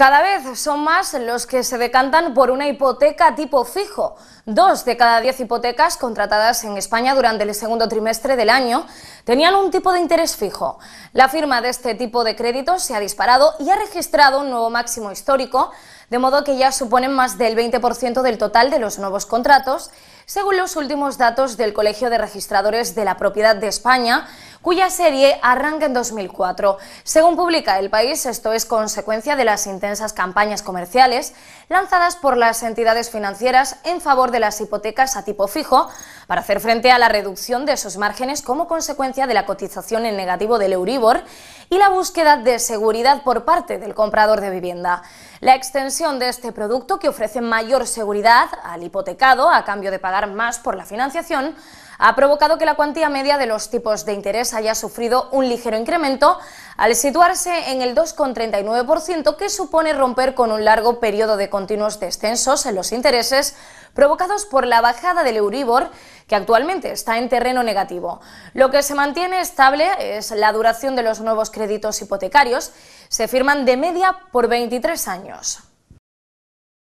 Cada vez son más los que se decantan por una hipoteca tipo fijo. Dos de cada diez hipotecas contratadas en España durante el segundo trimestre del año tenían un tipo de interés fijo. La firma de este tipo de crédito se ha disparado y ha registrado un nuevo máximo histórico, de modo que ya suponen más del 20% del total de los nuevos contratos, según los últimos datos del Colegio de Registradores de la Propiedad de España, cuya serie arranca en 2004. Según publica El País, esto es consecuencia de las intensas campañas comerciales lanzadas por las entidades financieras en favor de las hipotecas a tipo fijo para hacer frente a la reducción de sus márgenes como consecuencia de la cotización en negativo del Euribor y la búsqueda de seguridad por parte del comprador de vivienda. La extensión de este producto, que ofrece mayor seguridad al hipotecado a cambio de pagar más por la financiación, ha provocado que la cuantía media de los tipos de interés haya sufrido un ligero incremento al situarse en el 2,39%, que supone romper con un largo periodo de continuos descensos en los intereses provocados por la bajada del Euribor que actualmente está en terreno negativo. Lo que se mantiene estable es la duración de los nuevos créditos hipotecarios. Se firman de media por 23 años.